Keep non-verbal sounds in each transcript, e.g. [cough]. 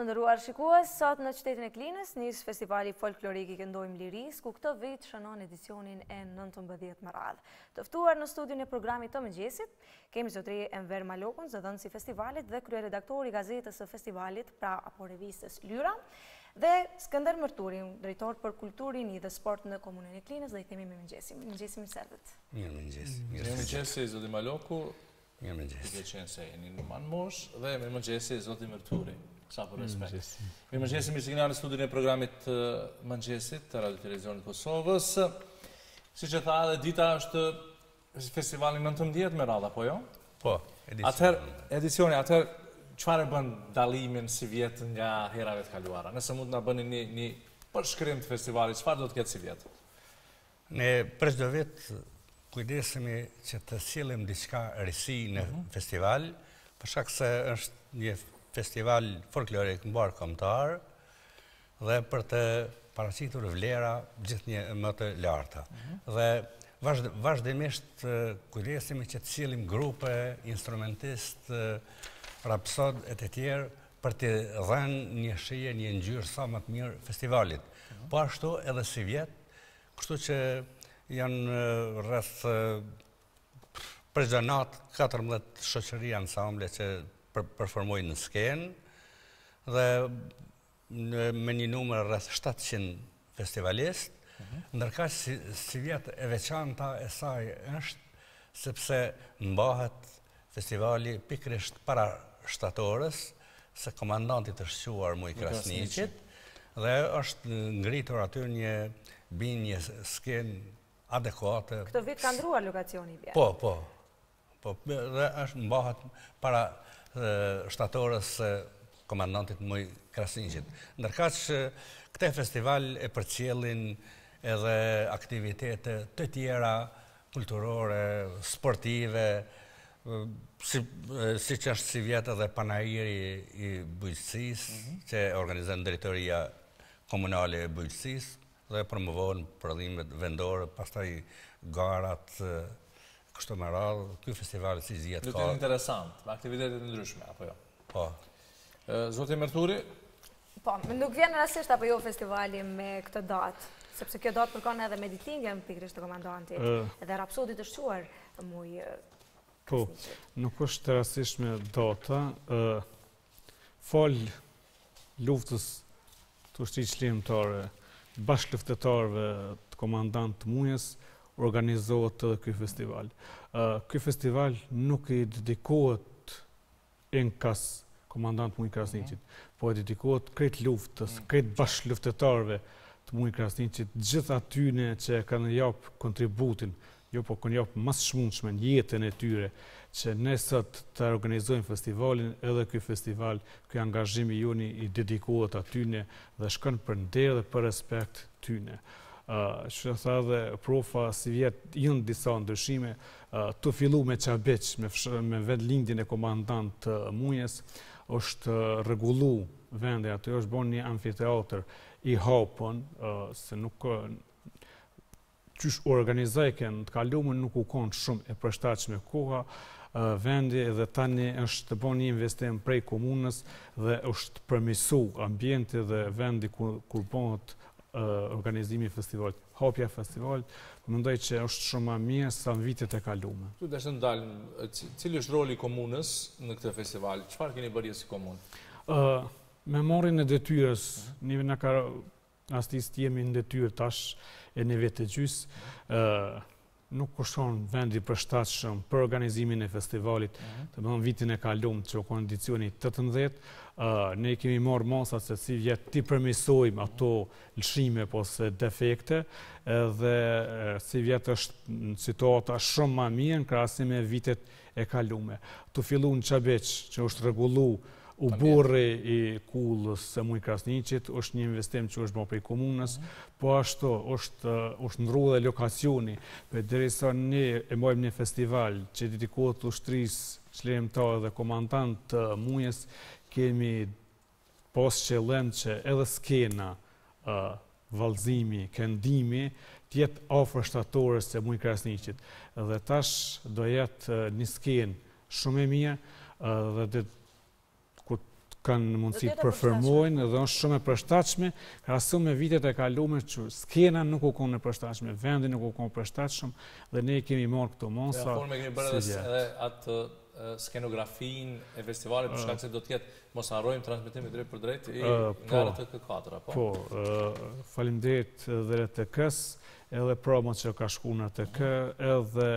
Të ndëruar shikuas, sot në qytetin e klinës, njësë festivali folklorik i këndojmë liris, ku këtë vit shënon edicionin e 19 më radhë. Tëftuar në studion e programit të mëgjesit, kemi zotri Enver Malokun, zëdën si festivalit dhe krye redaktori gazetës e festivalit pra apo revistës Lyra, dhe Skender Mërturin, drejtor për kulturin i dhe sport në komunën e klinës, dhe i themi me mëgjesim. Mëgjesim i sërbet. Mirë mëgjesim. Mirë mëgjesim, zëdhë Maloku. Mirë mëgjesim. Sa për mm, respekt. Mi më gjesim i në studion e programit më gjesit të Radio Televizionit Kosovës. Si që tha edhe dita është festivalin në të mdjet me po jo? Po, edicioni. Edicioni, atër, qëfar e bën dalimin si vjetë nga herave të kaluara? Nëse mund në bëni një përshkrim të festivalit, qëfar do të kjetë si vjetë? Ne përshdo vetë kujdesemi që të silim diçka rrisi në mhm. festival, përshak se është një festival folklorik në barë komtarë dhe për të parasitur vlera gjithë një më të larta. Mhm. Dhe vazhdimisht kujdesimi që të cilim grupe, instrumentist, rapsod e të tjerë për të dhenë një shije, një njërë sa më të mirë festivalit. Mhm. Po ashtu edhe si vjetë, kështu që janë rrëth përgjënat 14 shëqëri ansamble që performojnë në skenë dhe me një numër rrëth 700 festivalistë, mhm. ndërka si vjetë e veçanta e saj është sepse mbahet festivali pikrisht para shtatorës se komandantit është shuar Muj Krasnicit dhe është ngritur aty një binë një skenë adekuate. Këtë vit ka ndruar lokacionit? vjetë? Po, po, po. Dhe është mbahet para shtatorës shtatorës së komandantit Muj Krasinqit. Ndërka që këte festival e përqelin edhe aktivitete të tjera kulturore, sportive, si që është si vjetë edhe panajiri i bëjqësis, mhm. që organizën dritoria komunale e bëjqësis, dhe përmëvojnë përdhimet vendore, pastaj garat, kështu më radhë, kjo festivalit si zjetë ka... Dhe të interesant, me aktivitetet ndryshme, apo jo? Po. Zotë e Merturi? Po, nuk vjenë rasisht apo jo festivali me këtë datë, sepse kjo datë përkon edhe me për pikrish të komandantit, edhe rapsodit të shuar muj... Po, nuk është rasisht me data, falë luftës të ushtri qëlimtare, bashkë luftetarëve të komandant të mujës, organizohet të dhe këj festival. Këj festival nuk i dedikohet e në kasë, komandant Mujnë Krasnicit, mhm. po e dedikohet kretë luftës, mhm. kretë bashkë luftetarve të Mujnë Krasnicit, gjitha tyne që e kanë japë kontributin, jo po kanë japë mas shmunë shmen jetën e tyre, që nësat të organizojnë festivalin, edhe këj festival, këj angazhimi joni i dedikohet atyne dhe shkën për ndërë dhe për respekt tyne që në tha dhe profa si vjetë jënë disa ndryshime të fillu me qabeq me vend lindin e komandant mujes, është regullu vendet, atë është bon një amfiteater i hopën se nuk qysh organizajke në të kalumën nuk u konë shumë e përshtaq me koha vendi dhe tani është të bon një investim prej komunës dhe është përmisu ambienti dhe vendi kur bonët organizimi i festivalit, hapja e festivalit, mendoj që është shumë më mirë se në vitet e kaluara. Ju dashën dalm, cili është roli i komunës në këtë festival? Çfarë keni bërë si komunë? Ë, me marrjen e detyrës, ne na ka rastis ti jemi në detyrë tash e një vetë gjys, ë, nuk kushon vendi për shtatë shumë për organizimin e festivalit, mhm. të mëndon vitin e kalum që u kondicioni të ne kemi morë masat se si vjetë ti përmisojmë ato lëshime po se defekte, dhe si vjetë është në situata shumë ma mirë në krasime vitet e kalume. Tu fillu në qabeq që është regullu, U i kullës se mujë Krasniqit, është një investim që është bërë për i komunës, po ashtu është, është në dhe lokacioni, për dhe një e mojmë një festival që dedikohet të ushtrisë qlerim ta dhe komandant të mujës, kemi posë që lem që edhe skena, valzimi, këndimi, tjetë ofër shtatorës se mujë Krasniqit. Dhe tash do jetë një skenë shumë e mirë, dhe dhe kanë mundësi përfërmojnë dhe është shumë e përshtachme, ka me vitet e kalume që skena nuk u konë në përshtachme, vendin nuk u konë përshtachme dhe ne kemi morë këto monsa. Dhe a konë me këmi bërë dhe atë skenografin e festivalit përshka ah. shkakse do tjetë mos arrojmë transmitimi drejt për drejt i ah, nga RTK4, po. a po? Po, drejt dhe RTK-s, edhe promo që ka shku në RTK, edhe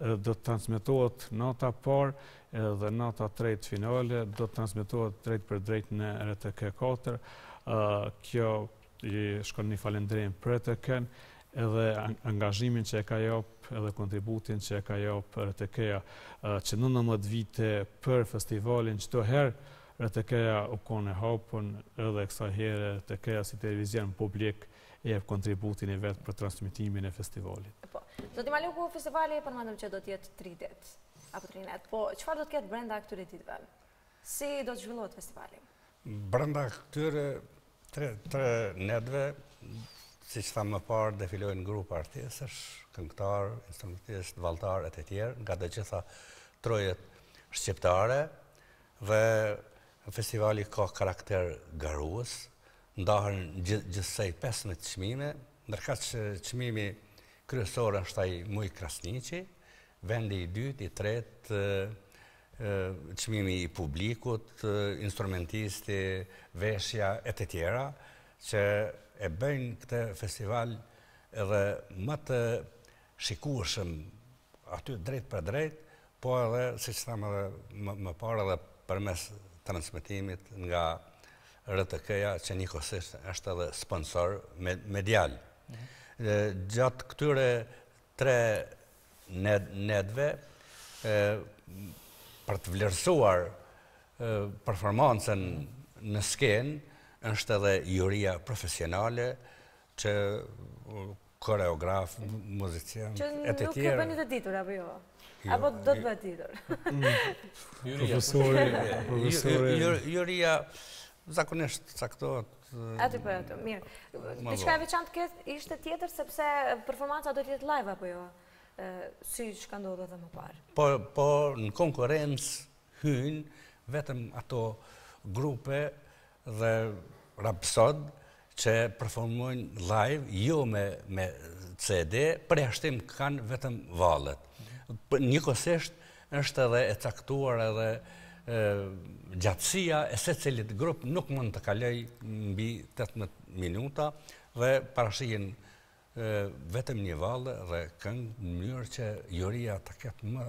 do të transmitohet nata parë dhe nata trejtë finale, do të transmitohet drejt për drejt në RTK4. Kjo i shkon një falendrim për RTK edhe angazhimin që e ka jop edhe kontributin që e ka jop RTK-a që në nëmëtë vite për festivalin qëto herë RTK-a u kone hapun edhe kësa herë RTK-a si televizion publik e e kontributin e vetë për transmitimin e festivalit. Do t'i malu festivali po e përmandëm që do t'jetë tri det, apo tri net, po qëfar do t'ketë brenda këtyre ditve? Si do t'zhvillot festivali? Brenda këtyre tre netve, si që thamë më parë, defilojnë grupë artesës, këngëtarë, instrumentistë, valtarë, etë tjerë, nga dhe që tha trojët shqiptare, dhe festivali ka karakter garuës, ndahën gjithsej 15 qmime, nërka që qmimi kryesor është ai muj Krasniqi, vendi i dytë, i tretë, qëmimi i publikut, instrumentisti, veshja, e të tjera, që e bëjnë këte festival edhe më të shikushëm aty drejt për drejt, po edhe, si që thamë edhe më parë edhe për mes transmitimit nga RTK-ja, që një është edhe sponsor medial. Mhm gjatë këtyre tre nedve për të vlerësuar performancën në skenë është edhe juria profesionale që koreograf, muzician, e të tjerë. Që nuk e bëni të ditur, apo jo? jo apo do të të ditur? Mm. [laughs] Juria profesori... [laughs] Juria zakonisht caktohet. Ati po ato, mirë. Diçka e veçantë këtë ishte tjetër, sepse performanca do tjetë live apo jo? Si që ka ndodhë dhe më parë? Po, po në konkurencë, hynë, vetëm ato grupe dhe rapsod që performojnë live, jo me CD, për e ashtim kanë vetëm valet. Një kosisht, është edhe e caktuar edhe gjatësia e se cilit grup nuk mund të kalej mbi 18 minuta dhe parashien vetëm një valë dhe këngë në mënyrë që juria të ketë më,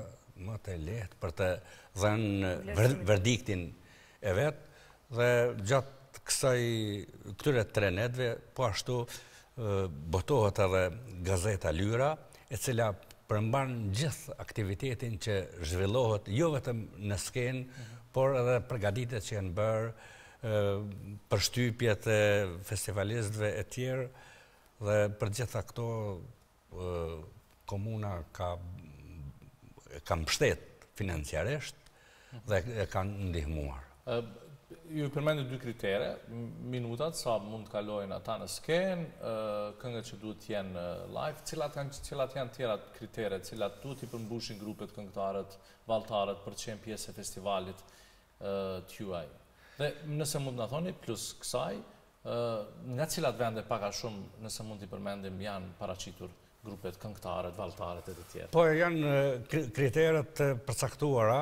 më të lehtë për të dhenë verdiktin e vetë dhe gjatë kësaj këtyre tre netve, po ashtu botohet edhe gazeta Lyra, e cila përmban gjithë aktivitetin që zhvillohet, jo vetëm në skenë, por edhe përgaditet që janë bërë, për shtypjet e festivalistëve e tjerë, dhe për gjitha këto, komuna ka, ka mështet financiaresht dhe ka ndihmuar ju përmendit dy kritere, minutat, sa mund të kalojnë ata në skenë, këngët që duhet t'jenë live, cilat janë tjera kritere, cilat duhet i përmbushin grupet këngëtarët, valtarët, për qenë pjesë e festivalit t'juaj. Dhe nëse mund në thoni, plus kësaj, nga cilat vende paka shumë, nëse mund t'i përmendim, janë paracitur grupet këngëtarët, valtarët e të tjerë? Po e janë kriteret përcaktuara,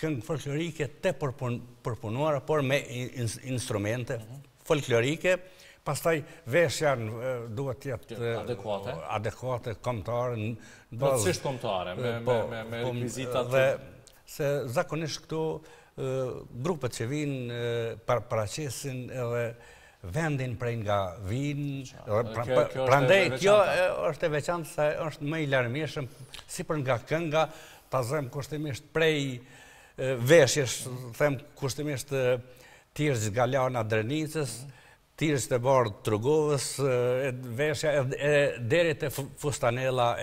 këngë folklorike të përpunuar, por me instrumente mhm. folklorike, pastaj vesh janë duhet të jetë adekuate, adekuate komtare, plotësisht komtare, me, po, me, me, me dhe se zakonisht këtu grupët që vinë uh, paraqesin edhe vendin prej nga vinë, pra, kjo, kjo prandaj është kjo është e veçantë se është më i larmishëm për nga kënga, ta zëm kushtimisht prej veshjesh, them kushtimisht tirës nga lana drenicës, tirës të bardë trugovës, veshja e deri të fustanela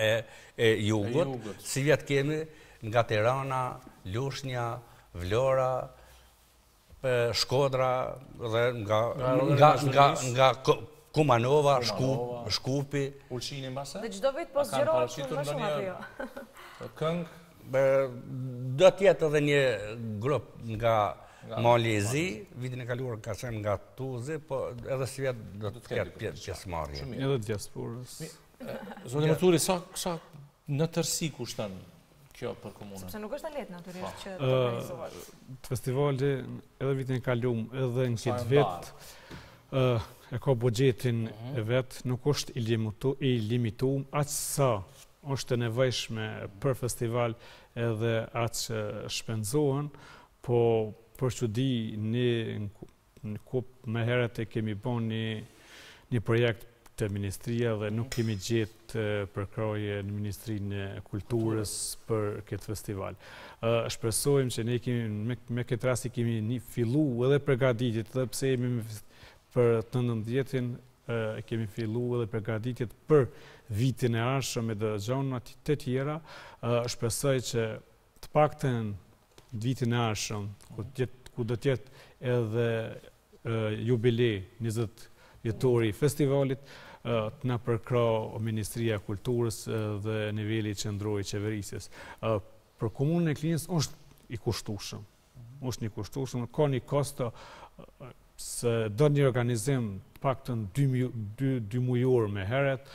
e jugët, si vjetë kemi nga Tirana, Lushnja, Vlora, Shkodra, dhe nga Kumanova, Shkupi. Ulqinin mbasa? Dhe gjdo vitë posë gjerojë, shumë në shumë atë jo. Këngë? Do tjetë edhe një grup nga Mali i Zi, vitin e kaluar ka qenë nga Tuzi, po edhe si vetë do të ketë pjesëmarje. Një dhe diasporës. Zonë e Maturi, sa në tërsi kushtën kjo për komunën? Sëpse nuk është e letë, naturisht, po. që të organizohet. Festivali edhe vitin e kaluar, edhe në qitë vetë, e ka bugjetin mhm. e vetë, nuk është i limituar, atë sa është të nevejshme për festival edhe atë që shpenzohen, po për që di një në kupë me heret e kemi bon një, një projekt të ministria dhe nuk kemi gjithë përkroje në Ministrinë e Kulturës për këtë festival. Shpresojmë që ne kemi, me, këtë rasti kemi një fillu edhe përgaditit dhe pse jemi për të nëndjetin kemi fillu edhe përgraditit për vitin e arshëm e dhe gjonat të tjera, shpesoj që të pak të në vitin e arshëm, ku dhe tjetë edhe jubile njëzët vjetori festivalit, të na përkro Ministria Kulturës dhe nivelli që ndrojë qeverisis. Për komunën e klinës është i kushtushëm, mhm. është një kushtushëm, ka një kosto se do një organizim pak të në 2 mujor me heret,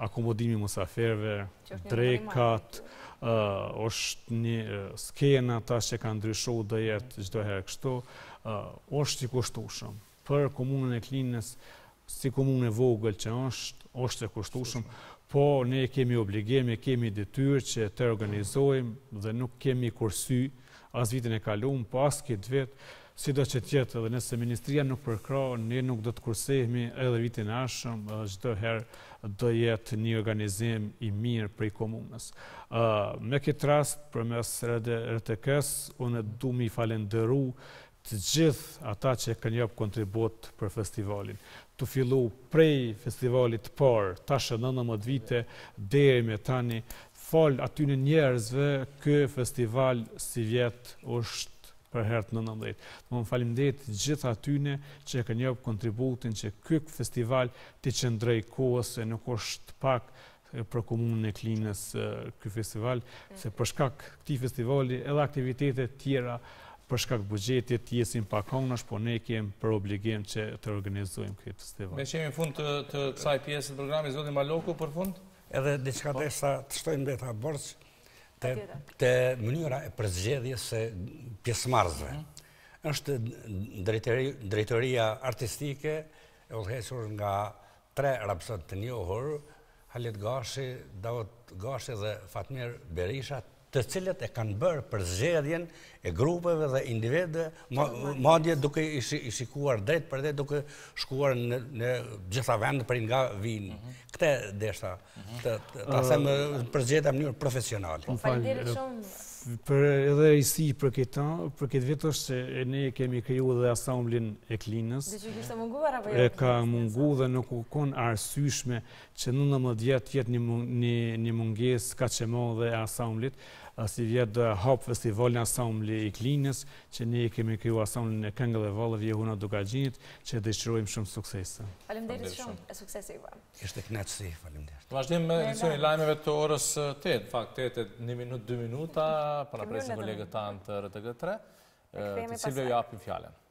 akomodimi mësaferve, drekat, është një skena ta që ka ndrysho dhe jetë gjdo herë kështu, është i kushtushëm. Për komunën e klinës, si komunën e vogël që është, është e kushtushëm, po ne kemi obligemi, kemi dityrë që të organizojmë dhe nuk kemi kursy as vitin e kalumë, po këtë vetë, si do që tjetë edhe nëse ministria nuk përkro, në nuk do të kursejmi edhe vitin ashëm, dhe gjithë herë do jetë një organizim i mirë për i komunës. Me këtë rast, për mes RTK-s, unë du mi falenderu të gjithë ata që kanë jopë kontribut për festivalin. Të fillu prej festivalit por, ta shënë në mëtë vite, dhe e me tani, falë aty në njerëzve, kë festival si vjetë është për hertë në nëndetë. Të më në falimdejt gjitha atyne që e kënjëp kontributin që kyk festival të qëndrej kohës e nuk është pak për komunën e klinës kjo festival, mm. se përshkak këti festivali edhe aktivitetet tjera përshkak bugjetit jesim pa kongnash, po ne kem për obligim që të organizojmë këtë festival. Me qemi në fund të të pjesë të programi, zotin Maloku, për fund? Edhe diçka desa të shtojnë të borqë, të mënyra e përzgjedhje se pjesëmarzve. Êshtë mhm. drejtëria artistike, e ullëhesur nga tre rapsot të njohur, Halit Gashi, Davot Gashi dhe Fatmir Berishat, të cilët e kanë bërë për zxedhjen e grupeve dhe individve, madje duke i shikuar drejt për drejt duke shkuar në gjitha vendë për nga vinë. Mhm. Këte deshta, të asem për më mënyrë profesionali. Falinderit shumë për edhe rejsi për këta, për këtë vitë është që ne kemi kriju dhe asamblin e klinës. Dhe që kështë mungu jo? e Ka mungu dhe nuk u konë arsyshme që në në më djetë jetë një, një, munges ka që mo dhe asamblit, si vjetë dhe hapë festival në asamblin e klinës, që ne kemi kriju asamblin e këngë dhe valë vje huna duka gjinit, që dhe shërojmë shumë suksese. Falem shumë, e suksese i va. Ishte knatësi, falem Vazhdim me edicionin lajmeve të orës 8, eh, fakt 8 2 minuta, Po në presim kolegët tanë të RTG3, të cilve ju apim fjallën.